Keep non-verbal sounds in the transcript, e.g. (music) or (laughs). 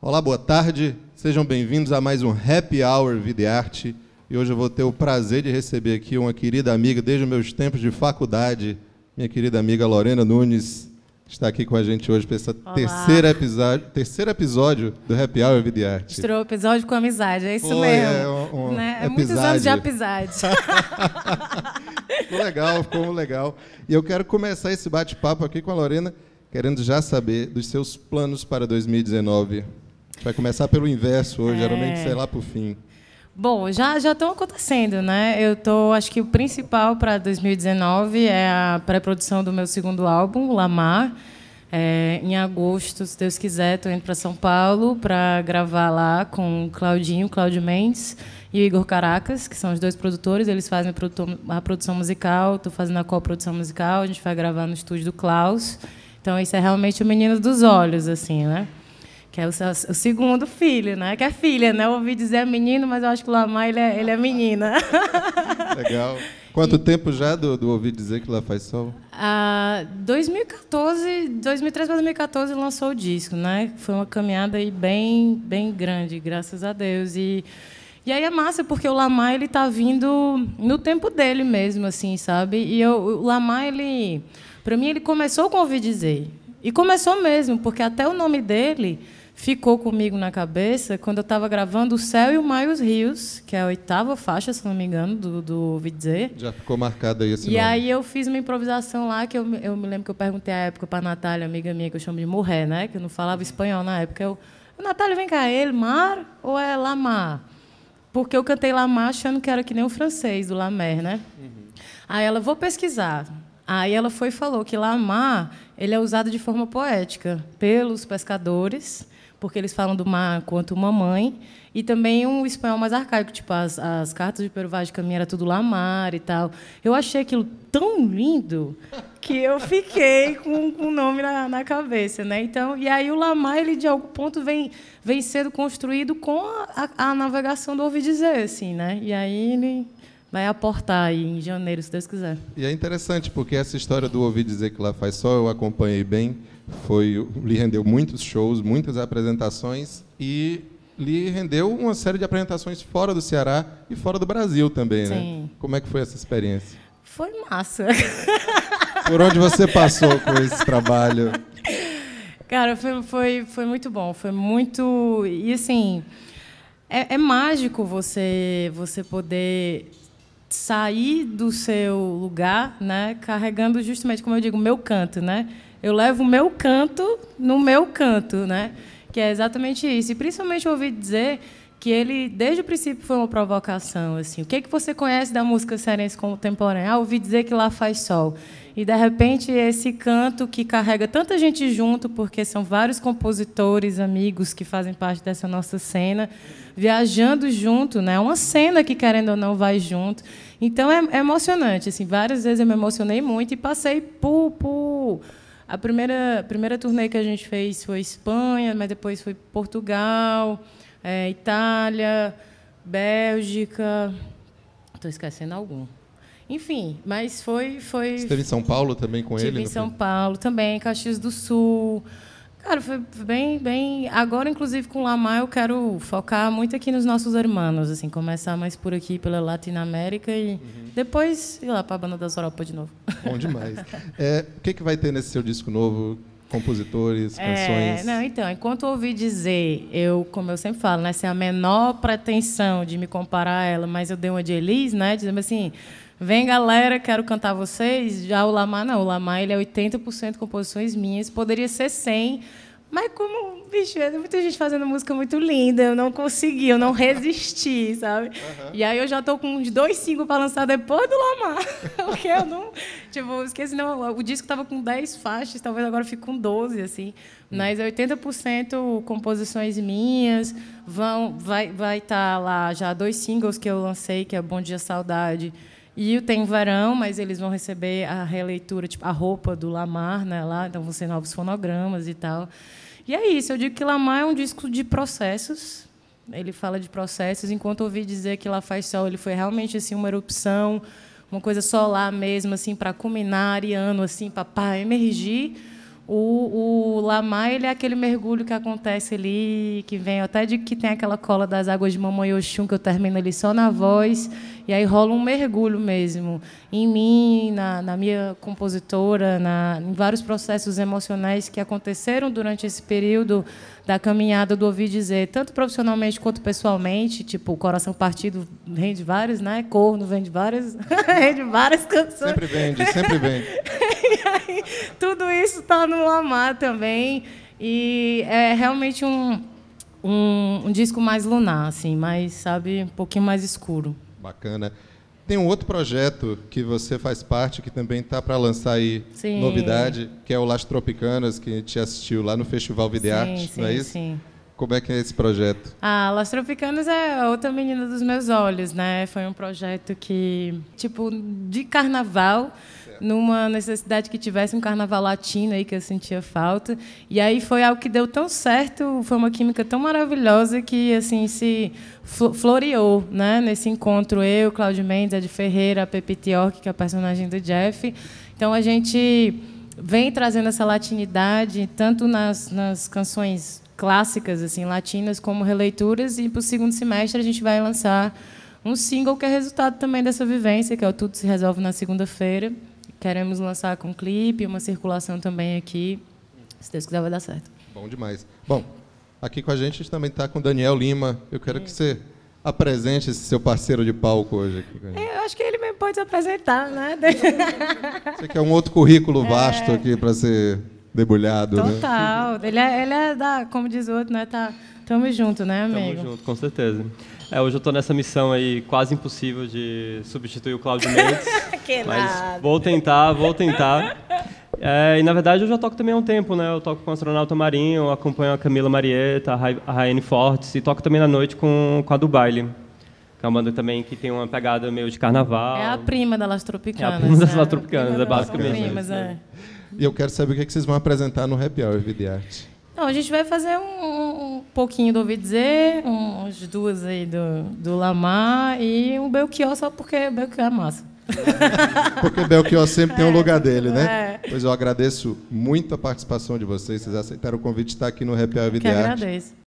Olá, boa tarde. Sejam bem-vindos a mais um Happy Hour Vida e Arte. E hoje eu vou ter o prazer de receber aqui uma querida amiga desde os meus tempos de faculdade, minha querida amiga Lorena Nunes, está aqui com a gente hoje para esse terceiro episódio, terceiro episódio do Happy Hour Vida e Arte. Estrou episódio com amizade, é isso é mesmo. É, um, um né? é muitos anos de amizade. ficou legal, ficou legal. E eu quero começar esse bate-papo aqui com a Lorena, querendo já saber dos seus planos para 2019. Vai começar pelo inverso hoje, é... geralmente sei lá para o fim. Bom, já já estão acontecendo, né? Eu tô, acho que o principal para 2019 é a pré-produção do meu segundo álbum, Lamar. É, em agosto, se Deus quiser, estou indo para São Paulo para gravar lá com o Claudinho, Claudio Mendes e o Igor Caracas, que são os dois produtores. Eles fazem a produção musical, estou fazendo a co-produção musical. A gente vai gravar no estúdio do Klaus. Então, isso é realmente o menino dos olhos, assim, né? que é o, seu, o segundo filho, né? Que é filha, né? Eu ouvi dizer é menino, mas eu acho que o Lamar ele é, ele é menina. (laughs) Legal. Quanto e... tempo já do, do ouvir dizer que lá faz sol? Ah, 2014, 2013 para 2014 lançou o disco, né? Foi uma caminhada aí bem, bem grande, graças a Deus. E e aí é massa, porque o Lamar, ele tá vindo no tempo dele mesmo, assim, sabe? E eu, o Lamar, ele... Para mim, ele começou com ouvir dizer. E começou mesmo, porque até o nome dele ficou comigo na cabeça quando eu estava gravando O Céu e o Mar e os Rios, que é a oitava faixa, se não me engano, do, do Ouvi Dizer. Já ficou marcado aí esse E nome. aí eu fiz uma improvisação lá, que eu, eu me lembro que eu perguntei à época para a Natália, amiga minha, que eu chamo de Morré, né? que eu não falava espanhol na época. Eu, Natália, vem cá, é ele mar ou é lamar? Porque eu cantei lamar achando que era que nem o francês, do lamer, né? Uhum. Aí ela, vou pesquisar. Aí ela foi e falou que lamar ele é usado de forma poética pelos pescadores porque eles falam do mar quanto uma mãe, e também um espanhol mais arcaico, tipo as, as cartas de Pero Vaz de Caminha era tudo Lamar e tal. Eu achei aquilo tão lindo que eu fiquei com, o nome na, na, cabeça, né? Então, e aí o Lamar, ele de algum ponto vem, vem sendo construído com a, a navegação do ouvir dizer, assim, né? E aí ele vai aportar aí em janeiro, se Deus quiser. E é interessante, porque essa história do ouvir dizer que lá faz só eu acompanhei bem, foi lhe rendeu muitos shows, muitas apresentações e lhe rendeu uma série de apresentações fora do Ceará e fora do Brasil também, né? Sim. né? Como é que foi essa experiência? Foi massa. (laughs) Por onde você passou com esse trabalho? Cara, foi, foi, foi muito bom, foi muito e assim é, é mágico você você poder sair do seu lugar, né, carregando justamente, como eu digo, meu canto, né? Eu levo o meu canto no meu canto, né? Que é exatamente isso. E principalmente ouvir ouvi dizer que ele desde o princípio foi uma provocação assim. O que é que você conhece da música serense contemporânea? Ah, ouvi dizer que lá faz sol. E de repente esse canto que carrega tanta gente junto, porque são vários compositores, amigos que fazem parte dessa nossa cena, viajando junto, né? É uma cena que querendo ou não vai junto. Então é, é emocionante, assim, várias vezes eu me emocionei muito e passei por, por a primeira, a primeira turnê que a gente fez foi Espanha, mas depois foi Portugal, é, Itália, Bélgica. Estou esquecendo algum. Enfim, mas foi. foi Você esteve em São Paulo também com ele? Estive em né? São Paulo também, Caxias do Sul. Cara, foi bem, bem. Agora, inclusive, com o Lamar, eu quero focar muito aqui nos nossos irmãos, assim, começar mais por aqui, pela Latinoamérica e uhum. depois ir lá para a Banda das Europa de novo. Bom demais. é, o que, que vai ter nesse seu disco novo? compositores, é, canções. É, não, então, enquanto eu ouvi dizer, eu, como eu sempre falo, né, sem a menor pretensão de me comparar a ela, mas eu dei uma de Elis, né, dizendo assim, vem galera, quero cantar vocês. Já o Lamar não, o Lamar ele é 80% composições minhas, poderia ser 100, mas como, bicho, era é muita gente fazendo música muito linda, eu não consegui, eu não resisti, sabe? Uhum. E aí eu já tô com uns dois singles para lançar depois do Lamar. (laughs) porque eu não. Tipo, esqueci, não. O disco tava com 10 faixas, talvez agora fique com 12, assim. Hum. Mas 80% é composições minhas. Vão, vai estar vai tá lá já dois singles que eu lancei, que é Bom Dia Saudade e tem varão mas eles vão receber a releitura, tipo, a roupa do Lamar, né, lá, então vão ser novos fonogramas e tal. E é isso, eu digo que Lamar é um disco de processos. Ele fala de processos, enquanto eu ouvi dizer que Lá Faz Sol, ele foi realmente assim uma erupção, uma coisa solar mesmo assim para culminar, ariano assim, papá, emergir o, o Lamar ele é aquele mergulho que acontece ali, que vem. até de que tem aquela cola das águas de Mamãe Oxum, que eu termino ali só na voz, e aí rola um mergulho mesmo. Em mim, na, na minha compositora, na, em vários processos emocionais que aconteceram durante esse período da caminhada do ouvir dizer, tanto profissionalmente quanto pessoalmente. Tipo, o Coração Partido rende vários, né? Corno vende várias, rende (laughs) várias canções. Sempre vende, sempre vende. (laughs) (laughs) aí, tudo isso está no Lamar também. E é realmente um, um, um, disco mais lunar, assim, mais, sabe, um pouquinho mais escuro. Bacana. Tem um outro projeto que você faz parte, que também está para lançar aí sim. novidade, que é o Las Tropicanas, que a gente assistiu lá no Festival Videarte, sim, sim, não é isso? Sim. Como é que é esse projeto? Ah, Las Tropicanas é outra menina dos meus olhos, né? Foi um projeto que, tipo, de carnaval, numa necessidade que tivesse um carnaval latino aí que eu sentia falta. E aí foi algo que deu tão certo, foi uma química tão maravilhosa que assim se floreou, né? Nesse encontro eu, Cláudio Mendes, Ed Ferreira, a Pepe Tiorque, que é a personagem do Jeff. Então a gente vem trazendo essa latinidade tanto nas, nas canções clássicas assim latinas como releituras e para o segundo semestre a gente vai lançar um single que é resultado também dessa vivência que é o tudo se resolve na segunda-feira Queremos lançar com clipe, uma circulação também aqui. Se Deus quiser, vai dar certo. Bom demais. Bom, aqui com a gente, a gente também está com o Daniel Lima. Eu quero que você apresente esse seu parceiro de palco hoje aqui. É, eu acho que ele mesmo pode se apresentar, né? (laughs) Você quer um outro currículo é. vasto é. aqui para ser debulhado, né? Total. né? Ele, é, ele é da, como diz o outro, né? Tá Tamo junto, né, amigo? Tamo junto, com certeza. É, hoje eu tô nessa missão aí quase impossível de substituir o Claudio Mendes. (laughs) que mas nada. vou tentar, vou tentar. É, e na verdade eu já toco também há um tempo, né? Eu toco com o Astronauta Marinho, acompanho a Camila Marieta, a Raine Fortes e toco também na noite com, com a do baile. Que é uma banda também que tem uma pegada meio de carnaval. É a prima da Las Tropicanas. É a prima das né? Las Tropicanas, é, é basicamente. Primas, né? é. E eu quero saber o que, é que vocês vão apresentar no Happy Hour, Vida Arte. Não, a gente vai fazer um, um pouquinho do Ouvi Dizer, uns duas aí do, do Lamar e um Belchior só porque Belchior é massa. É, porque Belchior sempre é, tem o um é. lugar dele, né? É. Pois eu agradeço muito a participação de vocês. Vocês aceitaram o convite de estar aqui no Happy Hour Vida Arte. agradeço.